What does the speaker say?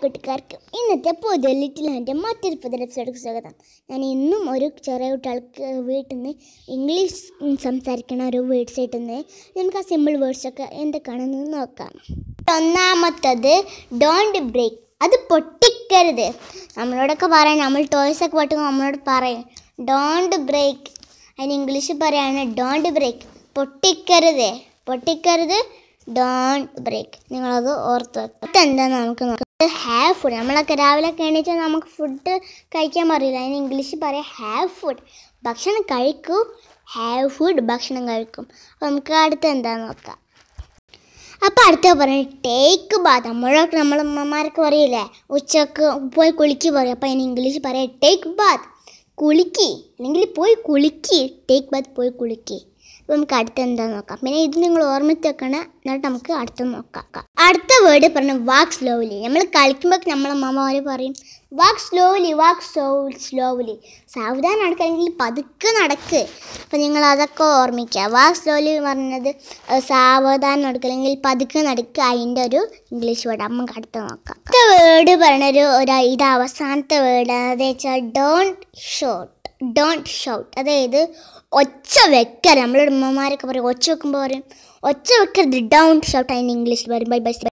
കൂട്ടുകാർക്കും ഇന്നത്തെ പുതിയ ലിറ്റിൽ ഹാൻ്റെ മറ്റൊരു പുതിയ എപ്പിസോഡിലേക്ക് സ്വാഗതം ഞാൻ ഇന്നും ഒരു ചെറിയ കുട്ടികൾക്ക് വീട്ടിൽ നിന്ന് ഇംഗ്ലീഷ് സംസാരിക്കണ ഒരു വേർഡ്സ് കിട്ടുന്നത് നമുക്ക് ആ സിമ്പിൾ ഒക്കെ എന്തൊക്കെയാണെന്ന് നോക്കാം ഒന്നാമത്തത് ഡോണ്ട് ബ്രേക്ക് അത് പൊട്ടിക്കരുത് നമ്മളോടൊക്കെ പറയാം നമ്മൾ ടോയ്സ് ഒക്കെ പൊട്ടുമ്പോൾ നമ്മളോട് പറയും ഡോണ്ട് ബ്രേക്ക് അതിന് ഇംഗ്ലീഷിൽ പറയാണ് ഡോണ്ട് ബ്രേക്ക് പൊട്ടിക്കരുത് പൊട്ടിക്കരുത് ഡോണ്ട് ബ്രേക്ക് നിങ്ങളത് ഓർത്ത് വെക്കുക എന്താ നമുക്ക് നോക്കാം ഹാവ് ഫുഡ് നമ്മളൊക്കെ രാവിലെ എണീച്ചാൽ നമുക്ക് ഫുഡ് കഴിക്കാൻ പറയില്ല അതിന് ഇംഗ്ലീഷിൽ പറയാം ഹാവ് ഫുഡ് ഭക്ഷണം കഴിക്കൂ ഹാവ് ഫുഡ് ഭക്ഷണം കഴിക്കും അപ്പോൾ നമുക്ക് അടുത്ത എന്താണെന്ന് നോക്കാം അപ്പോൾ അടുത്ത പറയും ടേക്ക് ബാത്ത് നമ്മളൊക്കെ നമ്മളെ അമ്മമാരൊക്കെ പറയില്ലേ ഉച്ചക്ക് പോയി കുളിക്ക് പറയും അപ്പോൾ അതിന് ഇംഗ്ലീഷ് പറയാം ടേക്ക് ബാത്ത് കുളിക്ക് അല്ലെങ്കിൽ പോയി കുളിക്ക് ടേക്ക് ബാത്ത് പോയി കുളിക്ക് അപ്പോൾ നമുക്ക് അടുത്ത് എന്താ നോക്കാം പിന്നെ ഇത് നിങ്ങൾ ഓർമ്മിച്ച് വെക്കണം എന്നിട്ട് നമുക്ക് അടുത്ത് നോക്കാം അടുത്ത വേർഡ് പറഞ്ഞു വാക്ക് സ്ലോലി നമ്മൾ കളിക്കുമ്പോൾ നമ്മളെ മാമാര് പറയും walk slowly walk so slowly സാവധാനം നടക്കുകയാണെങ്കിൽ പതുക്കെ നടക്ക് അപ്പോൾ നിങ്ങൾ അതൊക്കെ ഓർമ്മിക്കുക വാക്ക് സ്ലോലി പറഞ്ഞത് സാവധാനം നടക്കുക അല്ലെങ്കിൽ പതുക്കെ നടക്കുക അതിൻ്റെ ഒരു ഇംഗ്ലീഷ് വേർഡ് നമുക്ക് അടുത്ത് നോക്കാം അടുത്ത വേർഡ് പറഞ്ഞൊരു ഒരു ഇത് അവസാനത്തെ വേർഡ് അതെന്ന് വെച്ചാൽ ഡോണ്ട് ഷോട്ട് ഡോണ്ട് ഷൗട്ട് അതായത് ഒച്ച വെക്കാൻ നമ്മളുടെ ഉമ്മമാരൊക്കെ പറയും ഒച്ച വെക്കുമ്പോൾ പറയും ഒച്ച വെക്കരുത് ഡോണ്ട് ഷൗട്ട് അതിന് ഇംഗ്ലീഷിൽ പറയും ബൈ ബൈ